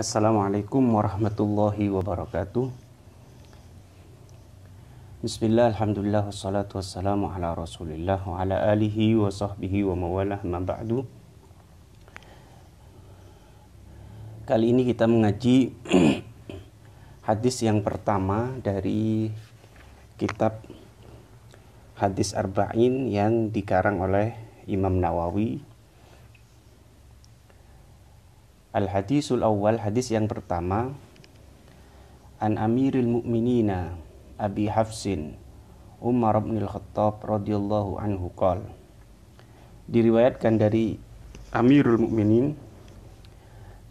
Assalamualaikum warahmatullahi wabarakatuh Bismillah, Alhamdulillah, wassalatu wassalamu ala rasulillah wa ala alihi wa sahbihi wa mawalah ma ba'du Kali ini kita mengaji hadis yang pertama dari kitab hadis arba'in yang dikarang oleh Imam Nawawi Al hadisul awal hadis yang pertama An Amiril Mukminina Abi Hafsin Umar bin Al-Khattab radhiyallahu anhu qol Diriwayatkan dari Amirul Mukminin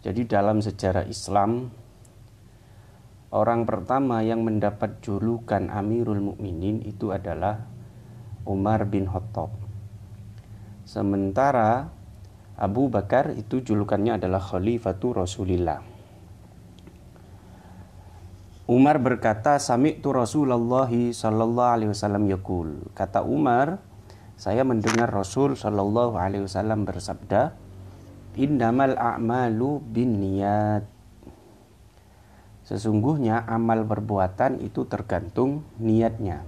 jadi dalam sejarah Islam orang pertama yang mendapat julukan Amirul Mukminin itu adalah Umar bin Khattab. Sementara Abu Bakar itu julukannya adalah Khalifatu Rasulillah. Umar berkata, "Sami'tu Rasulullah sallallahu alaihi wasallam yakul." Kata Umar, saya mendengar Rasul sallallahu alaihi wasallam bersabda, "Innamal a'malu binniyat." Sesungguhnya amal perbuatan itu tergantung niatnya.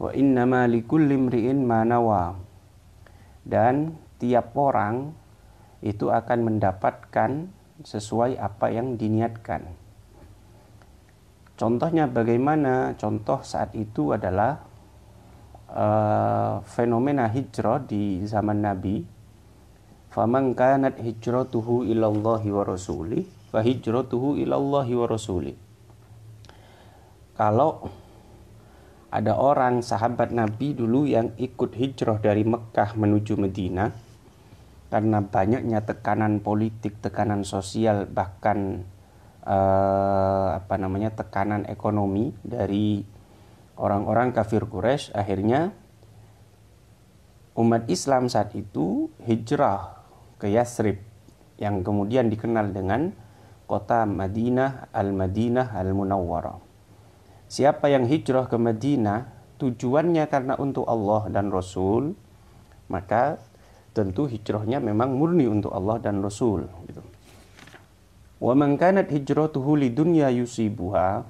Wa innama likulli imri'in Dan setiap orang itu akan mendapatkan sesuai apa yang diniatkan. Contohnya bagaimana? Contoh saat itu adalah uh, fenomena hijrah di zaman Nabi. Faman kanat hijratuhu ilallahi wa rasuli, fa hijratuhu ilallahi wa rasuli. Kalau ada orang sahabat Nabi dulu yang ikut hijrah dari Mekah menuju Madinah, karena banyaknya tekanan politik, tekanan sosial, bahkan eh, apa namanya tekanan ekonomi dari orang-orang kafir Quraisy, akhirnya umat Islam saat itu hijrah ke Yasrib yang kemudian dikenal dengan kota Madinah Al-Madinah Al-Munawwarah. Siapa yang hijrah ke Madinah tujuannya karena untuk Allah dan Rasul, maka tentu hijrahnya memang murni untuk Allah dan Rasul gitu. Wa man kanat hijratuhu lidunya yusibuha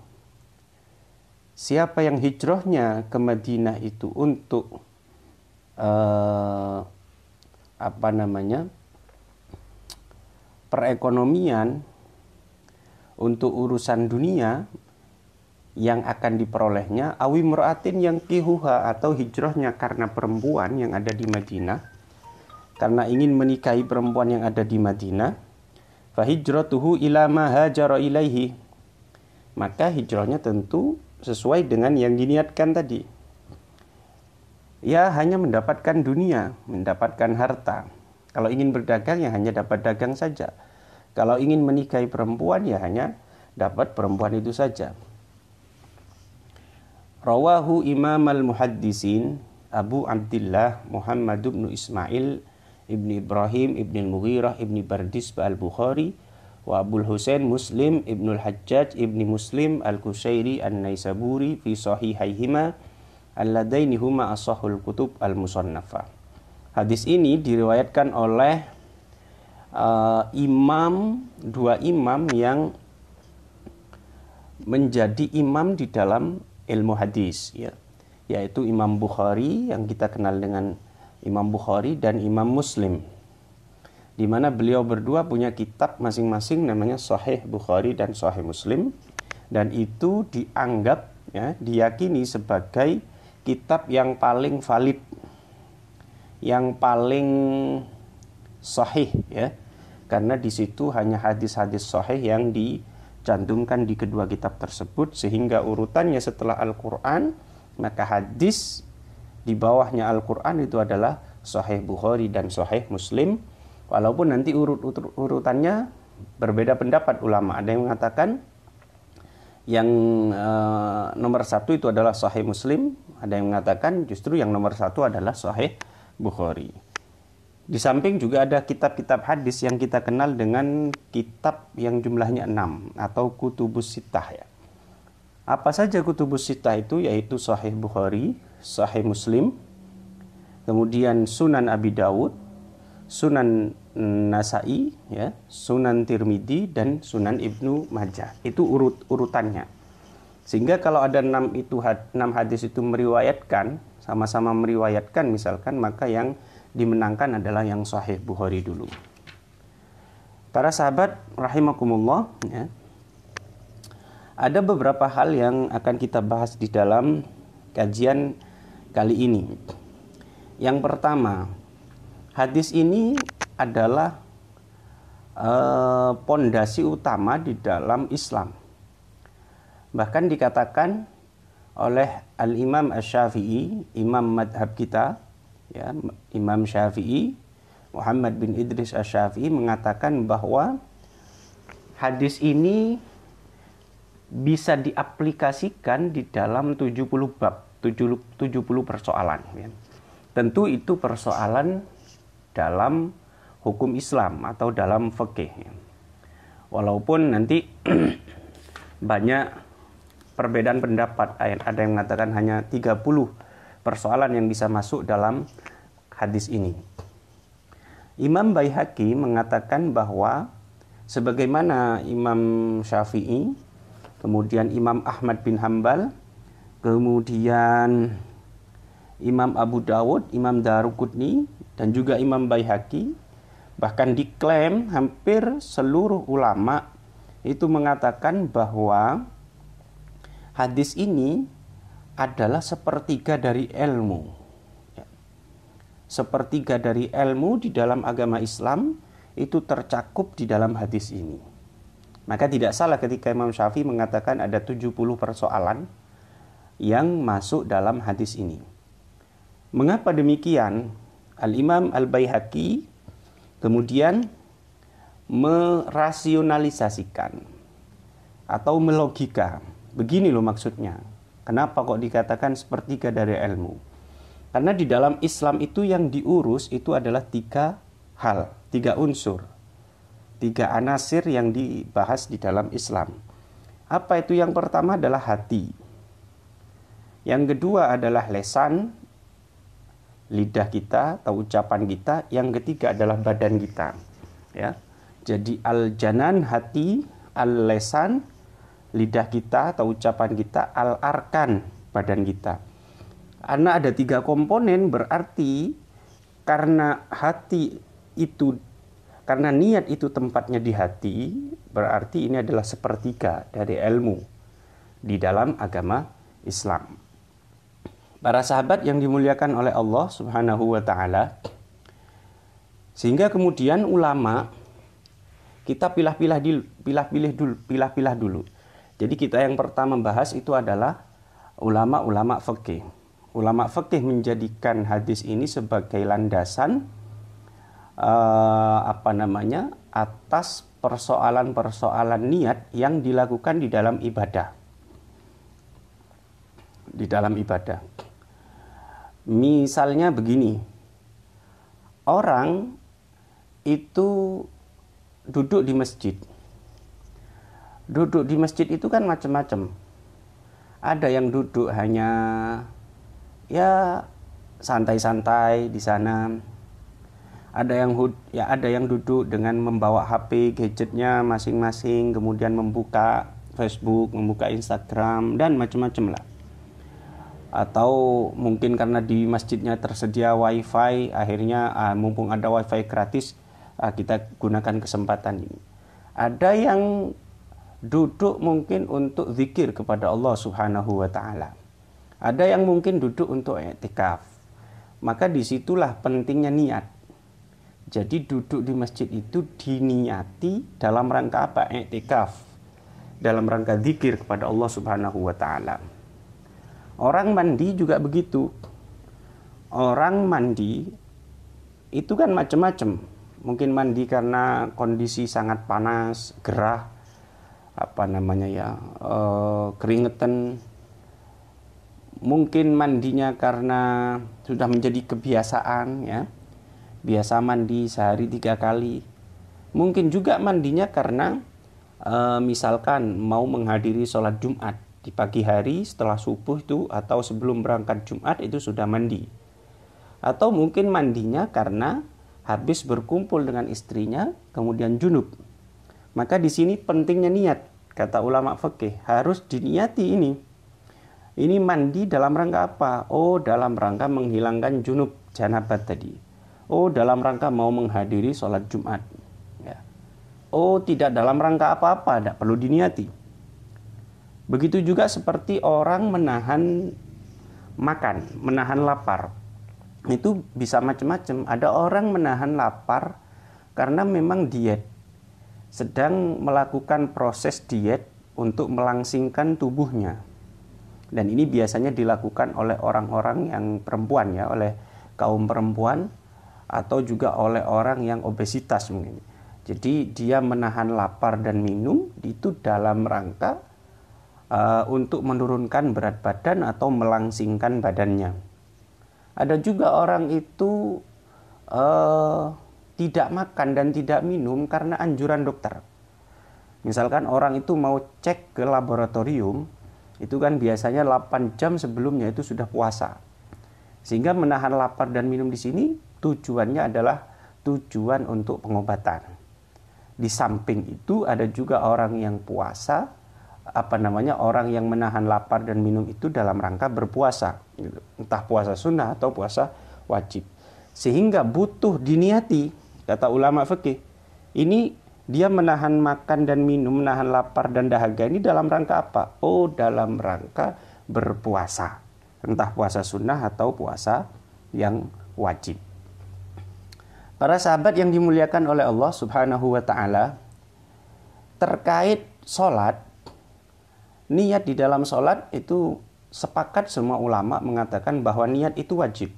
Siapa yang hijrahnya ke Madinah itu untuk uh, apa namanya? perekonomian untuk urusan dunia yang akan diperolehnya awi muratin yang kihuha atau hijrahnya karena perempuan yang ada di Madinah karena ingin menikahi perempuan yang ada di Madinah fahijratuhu ila ma hajara ilaihi maka hijrahnya tentu sesuai dengan yang diniatkan tadi ya hanya mendapatkan dunia mendapatkan harta kalau ingin berdagang ya hanya dapat dagang saja kalau ingin menikahi perempuan ya hanya dapat perempuan itu saja Rawahu Imam al-Muhaddisin Abu Abdullah Muhammad bin Ismail Ibni Ibrahim Ibni Mughirah Ibni Bardisba Al-Bukhari wa Abul Husain Muslim Ibnu Al-Hajjaj Ibni Muslim Al-Kusairi An-Naisaburi fi sahihaihima alladaini huma asahul kutub al-musannafa. Hadis ini diriwayatkan oleh uh, imam dua imam yang menjadi imam di dalam ilmu hadis ya yaitu Imam Bukhari yang kita kenal dengan Imam Bukhari dan Imam Muslim di mana beliau berdua punya kitab masing-masing namanya Sahih Bukhari dan Sahih Muslim dan itu dianggap ya diyakini sebagai kitab yang paling valid yang paling sahih ya karena di situ hanya hadis-hadis sahih yang dicantumkan di kedua kitab tersebut sehingga urutannya setelah Al-Qur'an maka hadis di bawahnya Al-Quran itu adalah Sahih Bukhari dan Sahih Muslim. Walaupun nanti urut-urutannya berbeda pendapat ulama. Ada yang mengatakan yang e, nomor satu itu adalah Sahih Muslim. Ada yang mengatakan justru yang nomor satu adalah Sahih Bukhari. Di samping juga ada kitab-kitab hadis yang kita kenal dengan kitab yang jumlahnya enam atau kutubus sitah ya. Apa saja kutubus sitah itu yaitu Sahih Bukhari, Sahih Muslim, kemudian Sunan Abi Dawud, Sunan Nasai, ya, Sunan Tirmidzi dan Sunan Ibnu Majah. Itu urut urutannya. Sehingga kalau ada enam itu enam hadis itu meriwayatkan sama-sama meriwayatkan misalkan maka yang dimenangkan adalah yang Sahih Bukhari dulu. Para sahabat rahimakumullah ya. Ada beberapa hal yang akan kita bahas di dalam kajian kali ini. Yang pertama, hadis ini adalah eh, pondasi eh, utama di dalam Islam. Bahkan dikatakan oleh Al-Imam Asy-Syafi'i, imam madhab kita, ya, Imam Syafi'i, Muhammad bin Idris Asy-Syafi'i mengatakan bahwa hadis ini bisa diaplikasikan di dalam 70 bab. 70 persoalan. Ya. Tentu itu persoalan dalam hukum Islam atau dalam fikih. Ya. Walaupun nanti banyak perbedaan pendapat, ada yang mengatakan hanya 30 persoalan yang bisa masuk dalam hadis ini. Imam Baihaqi mengatakan bahwa sebagaimana Imam Syafi'i, kemudian Imam Ahmad bin Hambal, kemudian Imam Abu Dawud, Imam Daruqutni, dan juga Imam Baihaqi, bahkan diklaim hampir seluruh ulama itu mengatakan bahwa hadis ini adalah sepertiga dari ilmu. Ya. Sepertiga dari ilmu di dalam agama Islam itu tercakup di dalam hadis ini. Maka tidak salah ketika Imam Syafi'i mengatakan ada 70 persoalan yang masuk dalam hadis ini. Mengapa demikian? Al-Imam Al-Baihaqi kemudian merasionalisasikan atau melogika. Begini loh maksudnya. Kenapa kok dikatakan sepertiga dari ilmu? Karena di dalam Islam itu yang diurus itu adalah tiga hal, tiga unsur. Tiga anasir yang dibahas di dalam Islam. Apa itu yang pertama adalah hati. Yang kedua adalah lesan lidah kita atau ucapan kita. Yang ketiga adalah badan kita. Ya. Jadi al-janan hati, al-lesan lidah kita atau ucapan kita, al-arkan badan kita. Karena ada tiga komponen berarti karena hati itu karena niat itu tempatnya di hati, berarti ini adalah sepertiga dari ilmu di dalam agama Islam para sahabat yang dimuliakan oleh Allah Subhanahu wa taala. Sehingga kemudian ulama kita pilih pilah dulu, pilah-pilih dulu, pilah-pilah dulu. Jadi kita yang pertama membahas itu adalah ulama-ulama fikih. Ulama fikih menjadikan hadis ini sebagai landasan eh, apa namanya? atas persoalan-persoalan niat yang dilakukan di dalam ibadah. Di dalam ibadah. Misalnya begini, orang itu duduk di masjid. Duduk di masjid itu kan macam-macam. Ada yang duduk hanya ya santai-santai di sana. Ada yang ya ada yang duduk dengan membawa HP gadgetnya masing-masing, kemudian membuka Facebook, membuka Instagram dan macam-macam lah atau mungkin karena di masjidnya tersedia wifi akhirnya uh, mumpung ada wifi gratis uh, kita gunakan kesempatan ini ada yang duduk mungkin untuk zikir kepada Allah Subhanahu wa taala ada yang mungkin duduk untuk etikaf maka disitulah pentingnya niat jadi duduk di masjid itu diniati dalam rangka apa etikaf dalam rangka zikir kepada Allah Subhanahu wa taala Orang mandi juga begitu. Orang mandi itu kan macam-macam. Mungkin mandi karena kondisi sangat panas, gerah, apa namanya ya, eh, keringetan. Mungkin mandinya karena sudah menjadi kebiasaan ya. Biasa mandi sehari tiga kali. Mungkin juga mandinya karena eh, misalkan mau menghadiri sholat Jumat di pagi hari setelah subuh itu atau sebelum berangkat Jumat itu sudah mandi. Atau mungkin mandinya karena habis berkumpul dengan istrinya kemudian junub. Maka di sini pentingnya niat. Kata ulama fikih harus diniati ini. Ini mandi dalam rangka apa? Oh, dalam rangka menghilangkan junub janabat tadi. Oh, dalam rangka mau menghadiri sholat Jumat. Ya. Oh, tidak dalam rangka apa-apa, tidak perlu diniati Begitu juga seperti orang menahan makan, menahan lapar. Itu bisa macam-macam. Ada orang menahan lapar karena memang diet. Sedang melakukan proses diet untuk melangsingkan tubuhnya. Dan ini biasanya dilakukan oleh orang-orang yang perempuan ya, oleh kaum perempuan atau juga oleh orang yang obesitas mungkin. Jadi dia menahan lapar dan minum itu dalam rangka Eh, untuk menurunkan berat badan atau melangsingkan badannya. Ada juga orang itu uh, tidak makan dan tidak minum karena anjuran dokter. Misalkan orang itu mau cek ke laboratorium, itu kan biasanya 8 jam sebelumnya itu sudah puasa. Sehingga menahan lapar dan minum di sini tujuannya adalah tujuan untuk pengobatan. Di samping itu ada juga orang yang puasa apa namanya orang yang menahan lapar dan minum itu dalam rangka berpuasa gitu. entah puasa sunnah atau puasa wajib sehingga butuh diniati kata ulama fikih ini dia menahan makan dan minum menahan lapar dan dahaga ini dalam rangka apa oh dalam rangka berpuasa entah puasa sunnah atau puasa yang wajib para sahabat yang dimuliakan oleh Allah Subhanahu wa taala terkait solat niat di dalam sholat itu sepakat semua ulama mengatakan bahwa niat itu wajib.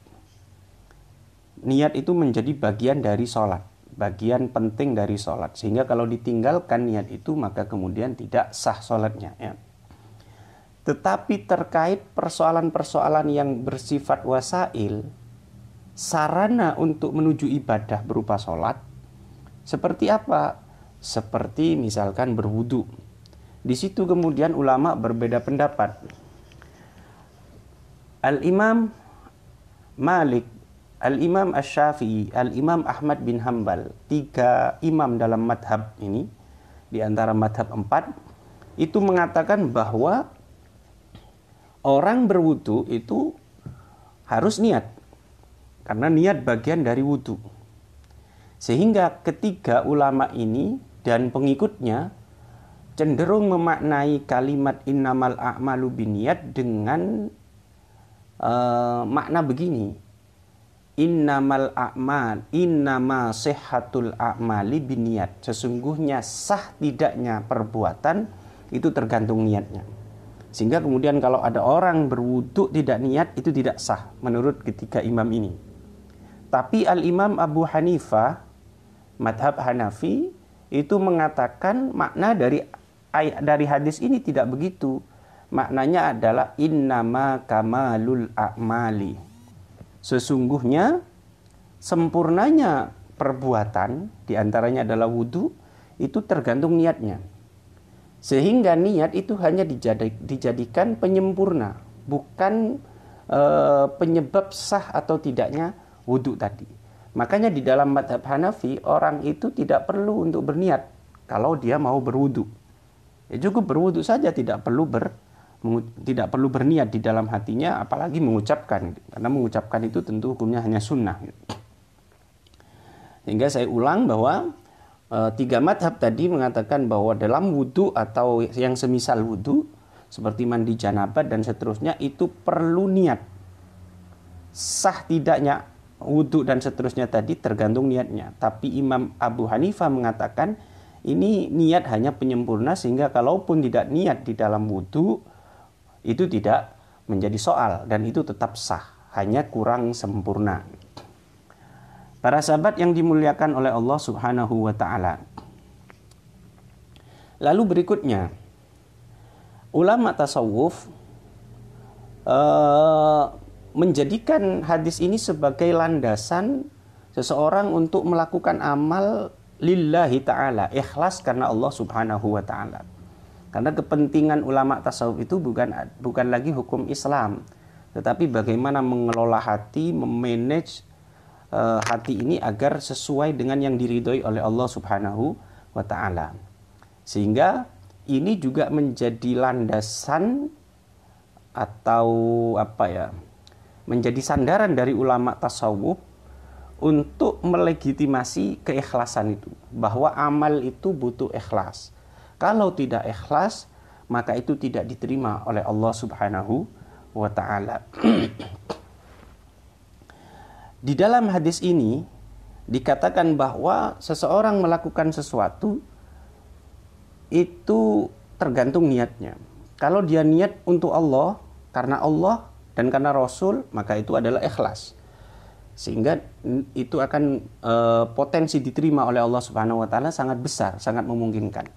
Niat itu menjadi bagian dari sholat, bagian penting dari sholat. Sehingga kalau ditinggalkan niat itu maka kemudian tidak sah sholatnya. Ya. Tetapi terkait persoalan-persoalan yang bersifat wasail, sarana untuk menuju ibadah berupa sholat, seperti apa? Seperti misalkan berwudu, di situ kemudian ulama berbeda pendapat. Al-Imam Malik, Al-Imam Ash-Shafi'i, Al-Imam Ahmad bin Hambal, tiga imam dalam madhab ini di antara madhab empat itu mengatakan bahwa orang berwudu itu harus niat karena niat bagian dari wudu. Sehingga ketiga ulama ini dan pengikutnya cenderung memaknai kalimat innamal a'malu biniyat dengan uh, makna begini innamal a'mal innama sehatul a'mali biniyat sesungguhnya sah tidaknya perbuatan itu tergantung niatnya sehingga kemudian kalau ada orang berwudhu tidak niat itu tidak sah menurut ketiga imam ini tapi al-imam Abu Hanifah madhab Hanafi itu mengatakan makna dari dari hadis ini tidak begitu. Maknanya adalah innama kamalul a'mali. Sesungguhnya sempurnanya perbuatan diantaranya adalah wudhu itu tergantung niatnya. Sehingga niat itu hanya dijadikan penyempurna, bukan e, penyebab sah atau tidaknya wudhu tadi. Makanya di dalam madhab Hanafi orang itu tidak perlu untuk berniat kalau dia mau berwudhu. Ya cukup berwudu saja, tidak perlu ber tidak perlu berniat di dalam hatinya apalagi mengucapkan karena mengucapkan itu tentu hukumnya hanya sunnah sehingga saya ulang bahwa e, tiga madhab tadi mengatakan bahwa dalam wudhu atau yang semisal wudhu seperti mandi janabat dan seterusnya itu perlu niat sah tidaknya wudhu dan seterusnya tadi tergantung niatnya tapi Imam Abu Hanifah mengatakan ini niat hanya penyempurna sehingga kalaupun tidak niat di dalam wudhu itu tidak menjadi soal dan itu tetap sah hanya kurang sempurna para sahabat yang dimuliakan oleh Allah Subhanahu wa taala lalu berikutnya ulama tasawuf uh, menjadikan hadis ini sebagai landasan seseorang untuk melakukan amal lillahi ta'ala ikhlas karena Allah subhanahu wa ta'ala karena kepentingan ulama tasawuf itu bukan bukan lagi hukum Islam tetapi bagaimana mengelola hati memanage uh, hati ini agar sesuai dengan yang diridhoi oleh Allah subhanahu wa ta'ala sehingga ini juga menjadi landasan atau apa ya menjadi sandaran dari ulama tasawuf untuk melegitimasi keikhlasan itu bahwa amal itu butuh ikhlas. Kalau tidak ikhlas, maka itu tidak diterima oleh Allah Subhanahu wa taala. Di dalam hadis ini dikatakan bahwa seseorang melakukan sesuatu itu tergantung niatnya. Kalau dia niat untuk Allah, karena Allah dan karena Rasul, maka itu adalah ikhlas sehingga itu akan e, potensi diterima oleh Allah Subhanahu wa taala sangat besar, sangat memungkinkan.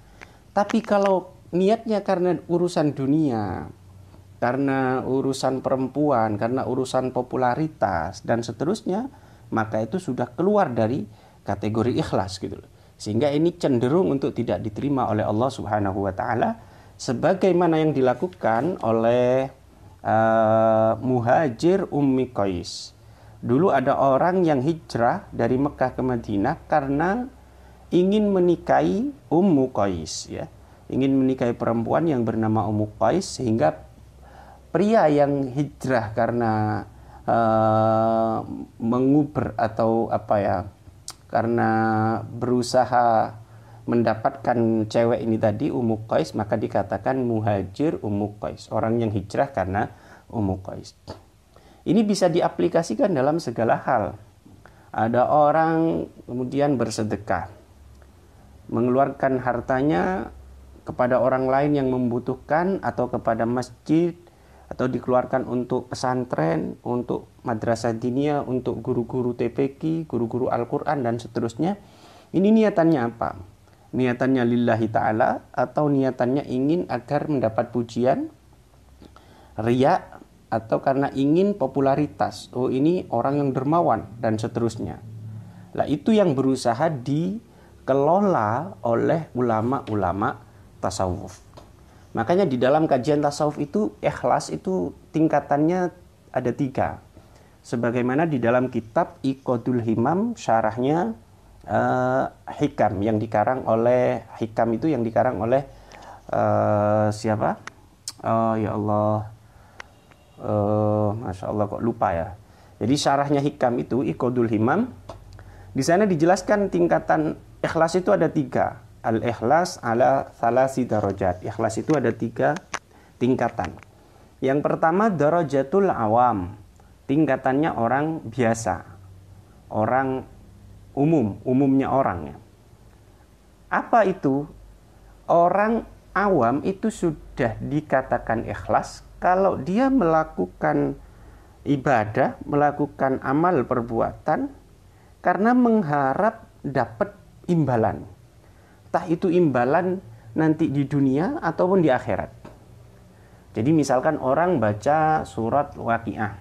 Tapi kalau niatnya karena urusan dunia, karena urusan perempuan, karena urusan popularitas dan seterusnya, maka itu sudah keluar dari kategori ikhlas gitu loh. Sehingga ini cenderung untuk tidak diterima oleh Allah Subhanahu wa taala sebagaimana yang dilakukan oleh uh, Muhajir Ummi Qais Dulu ada orang yang hijrah dari Mekah ke Madinah karena ingin menikahi Ummu Qais ya. Ingin menikahi perempuan yang bernama Ummu Qais sehingga pria yang hijrah karena uh, menguber atau apa ya karena berusaha mendapatkan cewek ini tadi Ummu Qais maka dikatakan muhajir Ummu Qais orang yang hijrah karena Ummu Qais ini bisa diaplikasikan dalam segala hal. Ada orang kemudian bersedekah, mengeluarkan hartanya kepada orang lain yang membutuhkan atau kepada masjid atau dikeluarkan untuk pesantren, untuk madrasah dinia, untuk guru-guru TPQ, guru-guru Al-Quran, dan seterusnya. Ini niatannya apa? Niatannya lillahi ta'ala atau niatannya ingin agar mendapat pujian, riak, atau karena ingin popularitas. Oh, ini orang yang dermawan dan seterusnya. Lah itu yang berusaha dikelola oleh ulama-ulama tasawuf. Makanya di dalam kajian tasawuf itu ikhlas itu tingkatannya ada tiga. Sebagaimana di dalam kitab Iqodul Himam syarahnya uh, Hikam yang dikarang oleh Hikam itu yang dikarang oleh uh, siapa? Oh ya Allah uh, masya Allah kok lupa ya. Jadi syarahnya hikam itu ikodul himam. Di sana dijelaskan tingkatan ikhlas itu ada tiga. Al ikhlas ala salasi darajat. Ikhlas itu ada tiga tingkatan. Yang pertama darajatul awam. Tingkatannya orang biasa. Orang umum, umumnya orang ya. Apa itu? Orang awam itu sudah dikatakan ikhlas kalau dia melakukan ibadah, melakukan amal perbuatan karena mengharap dapat imbalan. Entah itu imbalan nanti di dunia ataupun di akhirat. Jadi misalkan orang baca surat Waqiah.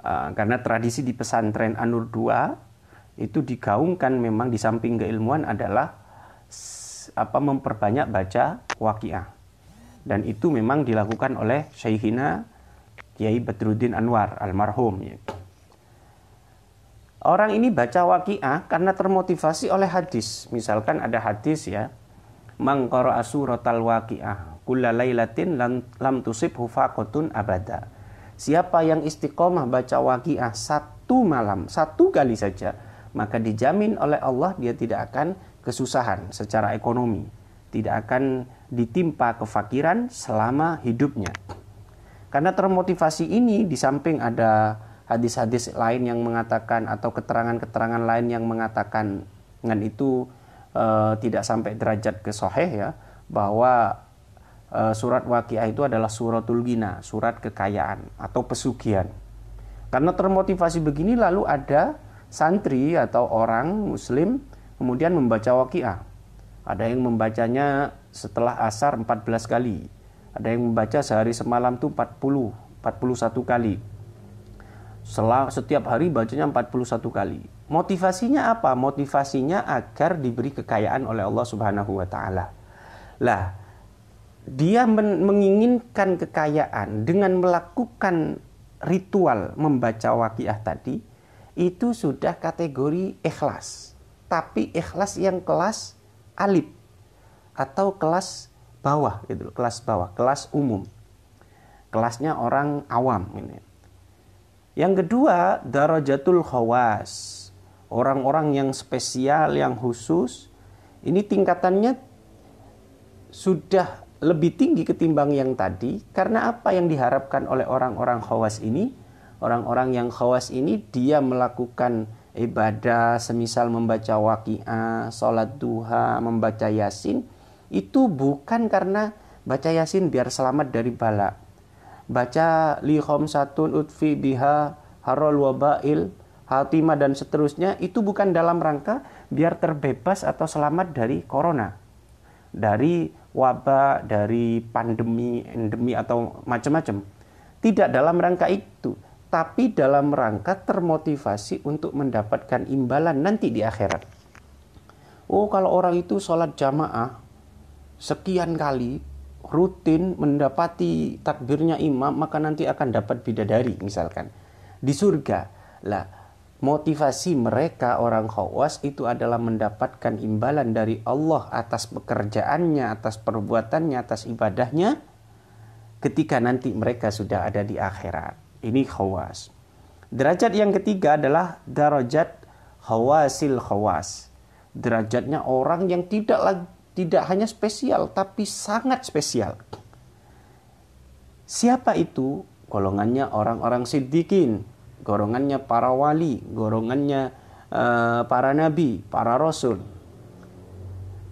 Eh, karena tradisi di pesantren Anur 2 itu digaungkan memang di samping keilmuan adalah apa memperbanyak baca Waqiah dan itu memang dilakukan oleh Syekhina Kiai Badruddin Anwar almarhum ya. Orang ini baca wakiah karena termotivasi oleh hadis. Misalkan ada hadis ya, mangkoro asuratal waqiah Kullalailatin lam tusib hufaqatun abada siapa yang istiqomah baca waqiah satu malam satu kali saja maka dijamin oleh Allah dia tidak akan kesusahan secara ekonomi tidak akan ditimpa kefakiran selama hidupnya. Karena termotivasi ini di samping ada hadis-hadis lain yang mengatakan atau keterangan-keterangan lain yang mengatakan dengan itu e, tidak sampai derajat ke soheh ya bahwa e, surat waqiah itu adalah suratul gina, surat kekayaan atau pesugihan. Karena termotivasi begini lalu ada santri atau orang muslim kemudian membaca waqiah ada yang membacanya setelah asar 14 kali. Ada yang membaca sehari semalam itu 40, 41 kali. Setelah, setiap hari bacanya 41 kali. Motivasinya apa? Motivasinya agar diberi kekayaan oleh Allah Subhanahu wa taala. Lah, dia menginginkan kekayaan dengan melakukan ritual membaca wakiyah tadi itu sudah kategori ikhlas. Tapi ikhlas yang kelas alif atau kelas bawah gitu kelas bawah, kelas umum. Kelasnya orang awam ini. Yang kedua, darajatul khawas. Orang-orang yang spesial, yang khusus, ini tingkatannya sudah lebih tinggi ketimbang yang tadi karena apa yang diharapkan oleh orang-orang khawas ini orang-orang yang khawas ini dia melakukan ibadah semisal membaca waqiah, sholat duha, membaca yasin itu bukan karena baca yasin biar selamat dari bala. Baca li satun utfi biha harol wabail hatimah dan seterusnya itu bukan dalam rangka biar terbebas atau selamat dari corona. Dari wabah, dari pandemi, endemi atau macam-macam. Tidak dalam rangka itu tapi dalam rangka termotivasi untuk mendapatkan imbalan nanti di akhirat. Oh, kalau orang itu sholat jamaah sekian kali rutin mendapati takbirnya imam, maka nanti akan dapat bidadari misalkan di surga. Lah, motivasi mereka orang khawas itu adalah mendapatkan imbalan dari Allah atas pekerjaannya, atas perbuatannya, atas ibadahnya ketika nanti mereka sudah ada di akhirat. Ini khawas. Derajat yang ketiga adalah derajat hawasil khawas. Derajatnya orang yang tidak tidak hanya spesial tapi sangat spesial. Siapa itu? Golongannya orang-orang siddiqin, golongannya para wali, golongannya uh, para nabi, para rasul.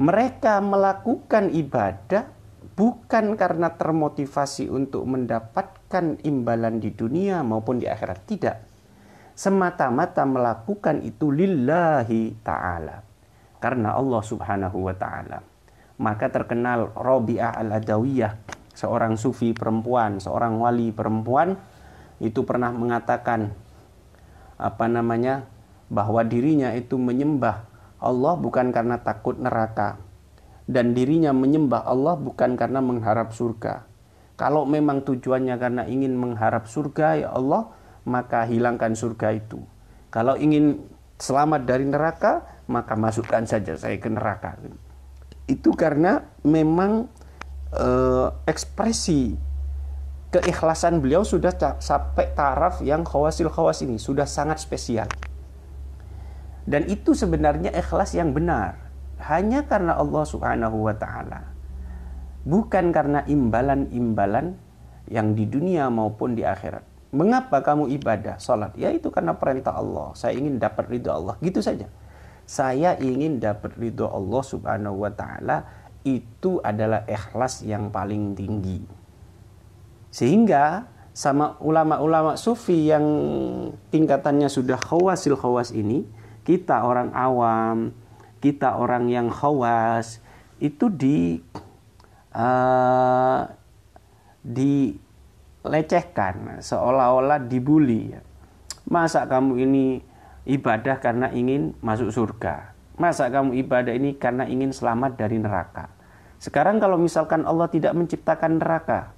Mereka melakukan ibadah bukan karena termotivasi untuk mendapat mendapatkan imbalan di dunia maupun di akhirat. Tidak. Semata-mata melakukan itu lillahi ta'ala. Karena Allah subhanahu wa ta'ala. Maka terkenal Rabi'ah al-Adawiyah, seorang sufi perempuan, seorang wali perempuan, itu pernah mengatakan apa namanya bahwa dirinya itu menyembah Allah bukan karena takut neraka dan dirinya menyembah Allah bukan karena mengharap surga kalau memang tujuannya karena ingin mengharap surga, ya Allah, maka hilangkan surga itu. Kalau ingin selamat dari neraka, maka masukkan saja saya ke neraka. Itu karena memang e, ekspresi keikhlasan beliau sudah sampai taraf yang khawasil khawas ini sudah sangat spesial. Dan itu sebenarnya ikhlas yang benar. Hanya karena Allah Subhanahu wa taala bukan karena imbalan-imbalan yang di dunia maupun di akhirat. Mengapa kamu ibadah, sholat? Ya itu karena perintah Allah. Saya ingin dapat ridho Allah. Gitu saja. Saya ingin dapat ridho Allah subhanahu wa ta'ala. Itu adalah ikhlas yang paling tinggi. Sehingga sama ulama-ulama sufi yang tingkatannya sudah khawasil khawas ini. Kita orang awam, kita orang yang khawas. Itu di Eh, dilecehkan, seolah-olah dibully. Masa kamu ini ibadah karena ingin masuk surga? Masa kamu ibadah ini karena ingin selamat dari neraka? Sekarang kalau misalkan Allah tidak menciptakan neraka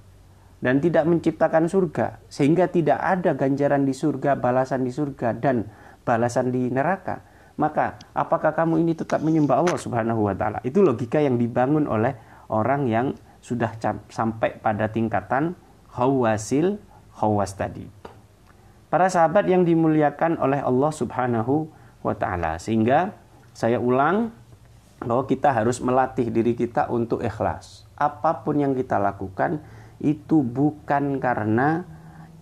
dan tidak menciptakan surga, sehingga tidak ada ganjaran di surga, balasan di surga dan balasan di neraka, maka apakah kamu ini tetap menyembah Allah Subhanahu wa taala? Itu logika yang dibangun oleh orang yang sudah sampai pada tingkatan khawasil khawas tadi. Para sahabat yang dimuliakan oleh Allah Subhanahu wa taala. Sehingga saya ulang bahwa kita harus melatih diri kita untuk ikhlas. Apapun yang kita lakukan itu bukan karena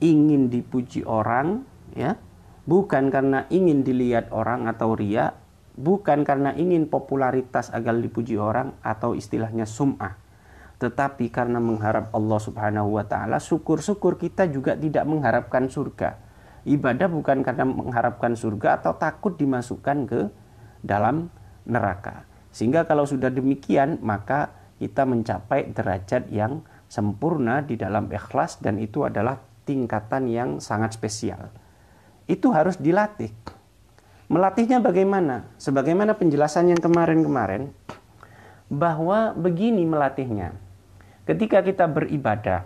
ingin dipuji orang, ya. Bukan karena ingin dilihat orang atau riak, bukan karena ingin popularitas agar dipuji orang atau istilahnya sum'ah tetapi karena mengharap Allah Subhanahu wa taala syukur-syukur kita juga tidak mengharapkan surga. Ibadah bukan karena mengharapkan surga atau takut dimasukkan ke dalam neraka. Sehingga kalau sudah demikian maka kita mencapai derajat yang sempurna di dalam ikhlas dan itu adalah tingkatan yang sangat spesial. Itu harus dilatih. Melatihnya bagaimana? Sebagaimana penjelasan yang kemarin-kemarin bahwa begini melatihnya. Ketika kita beribadah,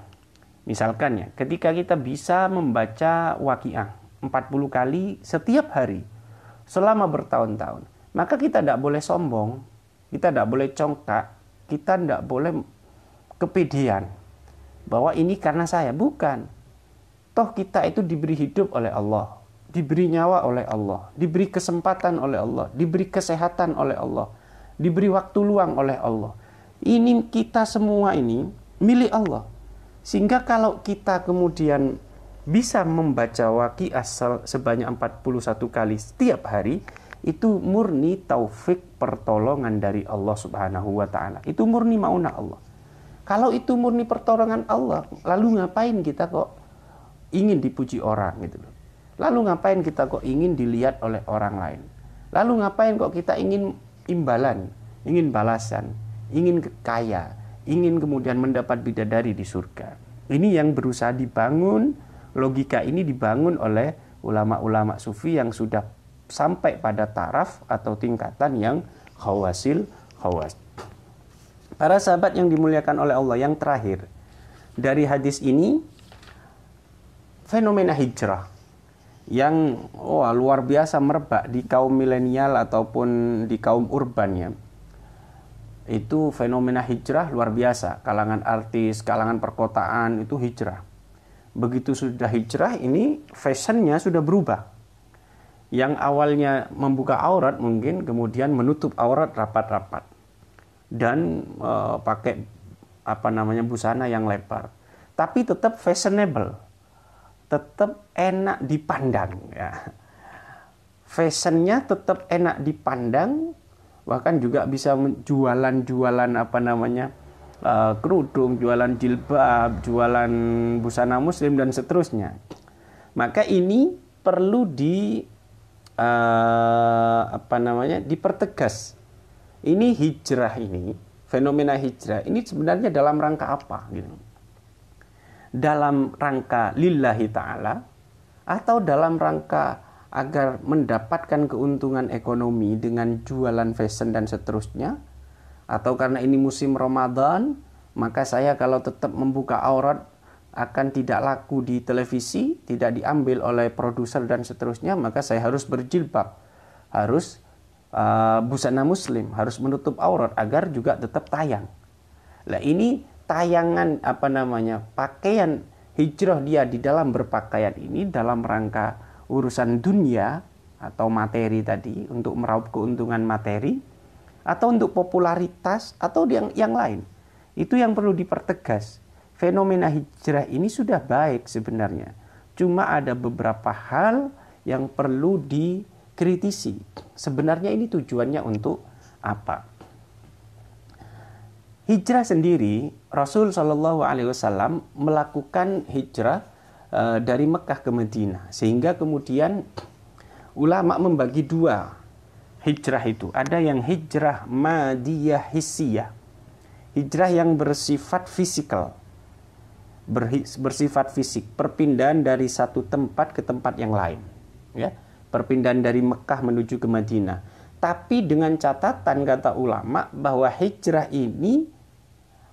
misalkan ya, ketika kita bisa membaca wakiah 40 kali setiap hari selama bertahun-tahun, maka kita tidak boleh sombong, kita tidak boleh congkak, kita tidak boleh kepedean bahwa ini karena saya bukan. Toh kita itu diberi hidup oleh Allah diberi nyawa oleh Allah, diberi kesempatan oleh Allah, diberi kesehatan oleh Allah, diberi waktu luang oleh Allah. Ini kita semua ini milik Allah. Sehingga kalau kita kemudian bisa membaca waki asal sebanyak 41 kali setiap hari, itu murni taufik pertolongan dari Allah Subhanahu wa taala. Itu murni mauna Allah. Kalau itu murni pertolongan Allah, lalu ngapain kita kok ingin dipuji orang gitu loh. Lalu ngapain kita kok ingin dilihat oleh orang lain? Lalu ngapain kok kita ingin imbalan, ingin balasan, ingin kaya, ingin kemudian mendapat bidadari di surga? Ini yang berusaha dibangun, logika ini dibangun oleh ulama-ulama sufi yang sudah sampai pada taraf atau tingkatan yang khawasil khawas. Para sahabat yang dimuliakan oleh Allah yang terakhir dari hadis ini fenomena hijrah yang oh, luar biasa merebak di kaum milenial ataupun di kaum urban ya. Itu fenomena hijrah luar biasa, kalangan artis, kalangan perkotaan itu hijrah. Begitu sudah hijrah ini fashionnya sudah berubah. Yang awalnya membuka aurat mungkin kemudian menutup aurat rapat-rapat dan e, pakai apa namanya busana yang lebar. Tapi tetap fashionable tetap enak dipandang ya. Fashionnya tetap enak dipandang, bahkan juga bisa jualan-jualan apa namanya uh, kerudung, jualan jilbab, jualan busana muslim dan seterusnya. Maka ini perlu di uh, apa namanya dipertegas. Ini hijrah ini fenomena hijrah ini sebenarnya dalam rangka apa gitu dalam rangka lillahi ta'ala atau dalam rangka agar mendapatkan keuntungan ekonomi dengan jualan fashion dan seterusnya atau karena ini musim Ramadan maka saya kalau tetap membuka aurat akan tidak laku di televisi, tidak diambil oleh produser dan seterusnya, maka saya harus berjilbab, harus uh, busana muslim, harus menutup aurat agar juga tetap tayang. Nah ini tayangan apa namanya pakaian hijrah dia di dalam berpakaian ini dalam rangka urusan dunia atau materi tadi untuk meraup keuntungan materi atau untuk popularitas atau yang yang lain itu yang perlu dipertegas fenomena hijrah ini sudah baik sebenarnya cuma ada beberapa hal yang perlu dikritisi sebenarnya ini tujuannya untuk apa Hijrah sendiri, Rasul Shallallahu Alaihi Wasallam melakukan hijrah e, dari Mekah ke Madinah, sehingga kemudian ulama membagi dua hijrah itu. Ada yang hijrah madiyah hisyah hijrah yang bersifat fisikal, bersifat fisik, perpindahan dari satu tempat ke tempat yang lain, ya, perpindahan dari Mekah menuju ke Madinah. Tapi dengan catatan kata ulama bahwa hijrah ini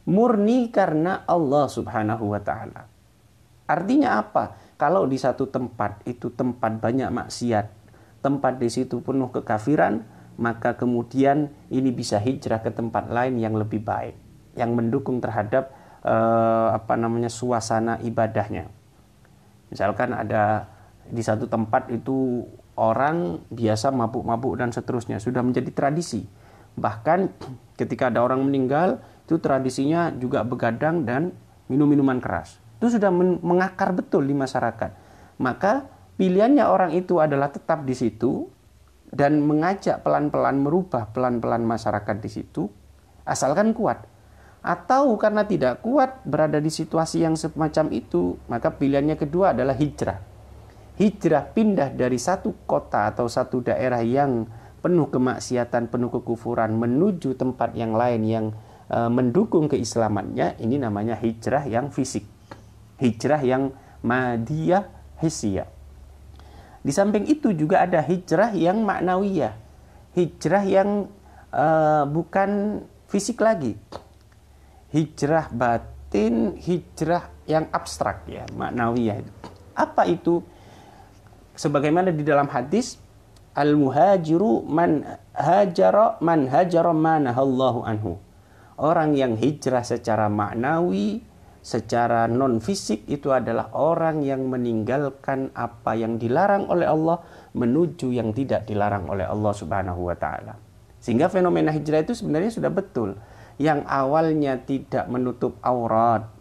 murni karena Allah Subhanahu wa taala. Artinya apa? Kalau di satu tempat itu tempat banyak maksiat, tempat di situ penuh kekafiran, maka kemudian ini bisa hijrah ke tempat lain yang lebih baik, yang mendukung terhadap eh, apa namanya suasana ibadahnya. Misalkan ada di satu tempat itu orang biasa mabuk-mabuk dan seterusnya sudah menjadi tradisi. Bahkan ketika ada orang meninggal, itu tradisinya juga begadang dan minum-minuman keras. Itu sudah mengakar betul di masyarakat. Maka pilihannya orang itu adalah tetap di situ dan mengajak pelan-pelan merubah pelan-pelan masyarakat di situ asalkan kuat. Atau karena tidak kuat berada di situasi yang semacam itu, maka pilihannya kedua adalah hijrah. Hijrah pindah dari satu kota atau satu daerah yang penuh kemaksiatan, penuh kekufuran menuju tempat yang lain yang Eh, mendukung keislamannya ini namanya hijrah yang fisik hijrah yang madiyah hisiyah di samping itu juga ada hijrah yang maknawiyah hijrah yang uh, bukan fisik lagi hijrah batin hijrah yang abstrak ya maknawiyah apa itu sebagaimana di dalam hadis al muhajiru man hajara man hajara manahallahu anhu Orang yang hijrah secara maknawi, secara non fisik itu adalah orang yang meninggalkan apa yang dilarang oleh Allah menuju yang tidak dilarang oleh Allah Subhanahu wa taala. Sehingga fenomena hijrah itu sebenarnya sudah betul. Yang awalnya tidak menutup aurat,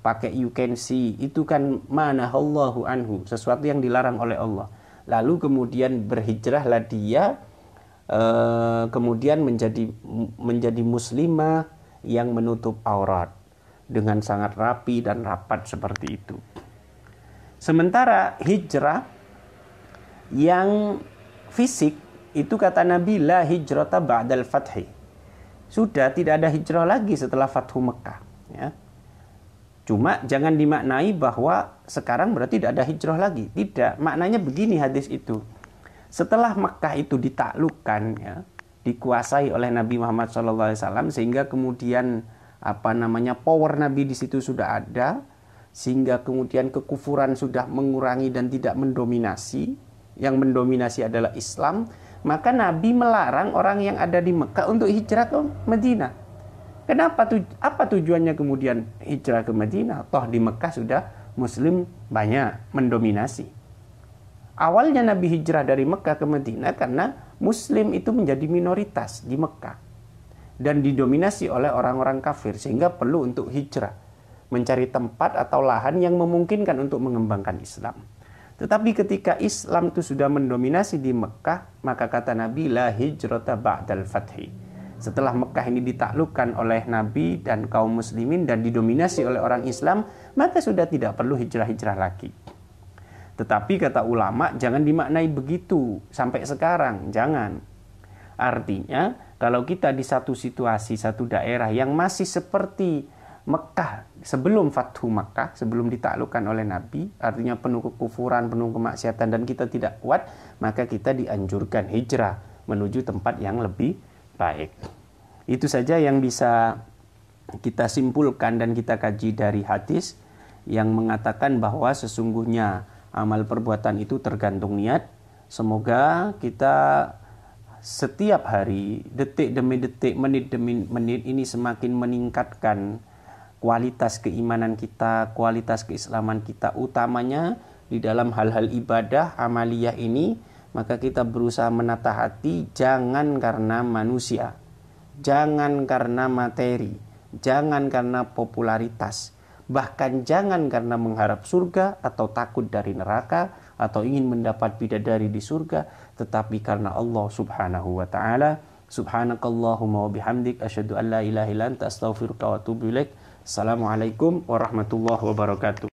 pakai you can see itu kan mana Allahu anhu sesuatu yang dilarang oleh Allah lalu kemudian berhijrahlah dia Eh, kemudian menjadi menjadi muslimah yang menutup aurat dengan sangat rapi dan rapat seperti itu. Sementara hijrah yang fisik itu kata Nabi la hijrata ba'dal fathi. Sudah tidak ada hijrah lagi setelah Fathu Mekah, ya. Cuma jangan dimaknai bahwa sekarang berarti tidak ada hijrah lagi. Tidak, maknanya begini hadis itu. Setelah Mekah itu ditaklukkan ya, dikuasai oleh Nabi Muhammad SAW sehingga kemudian apa namanya power Nabi di situ sudah ada sehingga kemudian kekufuran sudah mengurangi dan tidak mendominasi yang mendominasi adalah Islam maka Nabi melarang orang yang ada di Mekah untuk hijrah ke Medina kenapa tuj apa tujuannya kemudian hijrah ke Medina toh di Mekah sudah Muslim banyak mendominasi awalnya Nabi hijrah dari Mekah ke Madinah karena Muslim itu menjadi minoritas di Mekah dan didominasi oleh orang-orang kafir sehingga perlu untuk hijrah mencari tempat atau lahan yang memungkinkan untuk mengembangkan Islam. Tetapi ketika Islam itu sudah mendominasi di Mekah, maka kata Nabi la hijrata ba'dal fathi. Setelah Mekah ini ditaklukkan oleh Nabi dan kaum muslimin dan didominasi oleh orang Islam, maka sudah tidak perlu hijrah-hijrah lagi. Tetapi kata ulama jangan dimaknai begitu sampai sekarang, jangan. Artinya kalau kita di satu situasi, satu daerah yang masih seperti Mekah sebelum Fathu Mekah, sebelum ditaklukkan oleh Nabi, artinya penuh kekufuran, penuh kemaksiatan dan kita tidak kuat, maka kita dianjurkan hijrah menuju tempat yang lebih baik. Itu saja yang bisa kita simpulkan dan kita kaji dari hadis yang mengatakan bahwa sesungguhnya amal perbuatan itu tergantung niat. Semoga kita setiap hari, detik demi detik, menit demi menit ini semakin meningkatkan kualitas keimanan kita, kualitas keislaman kita, utamanya di dalam hal-hal ibadah, amaliyah ini, maka kita berusaha menata hati jangan karena manusia, jangan karena materi, jangan karena popularitas, bahkan jangan karena mengharap surga atau takut dari neraka atau ingin mendapat bidadari di surga tetapi karena Allah Subhanahu wa taala subhanakallahumma wa bihamdik asyhadu an la ilaha illa anta astaghfiruka wa atubu ilaik assalamualaikum warahmatullahi wabarakatuh